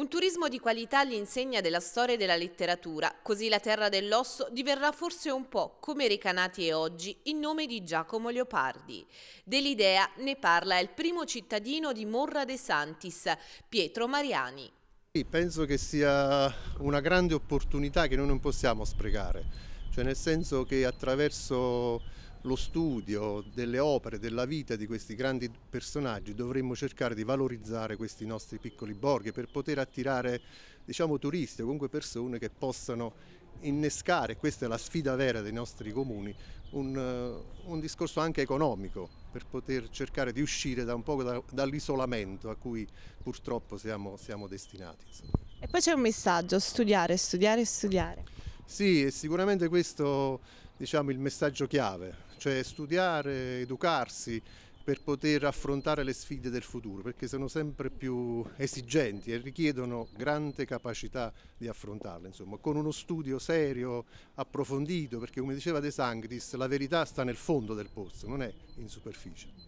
Un turismo di qualità all'insegna della storia e della letteratura, così la terra dell'osso diverrà forse un po' come Recanati e oggi in nome di Giacomo Leopardi. Dell'idea ne parla il primo cittadino di Morra de Santis, Pietro Mariani. Penso che sia una grande opportunità che noi non possiamo sprecare cioè nel senso che attraverso lo studio delle opere, della vita di questi grandi personaggi dovremmo cercare di valorizzare questi nostri piccoli borghi per poter attirare diciamo, turisti o comunque persone che possano innescare, questa è la sfida vera dei nostri comuni, un, eh, un discorso anche economico per poter cercare di uscire da un po' da, dall'isolamento a cui purtroppo siamo, siamo destinati. Insomma. E poi c'è un messaggio, studiare, studiare, studiare. Sì, è sicuramente questo diciamo, il messaggio chiave, cioè studiare, educarsi per poter affrontare le sfide del futuro, perché sono sempre più esigenti e richiedono grande capacità di affrontarle, insomma, con uno studio serio, approfondito, perché come diceva De Sanctis, la verità sta nel fondo del pozzo, non è in superficie.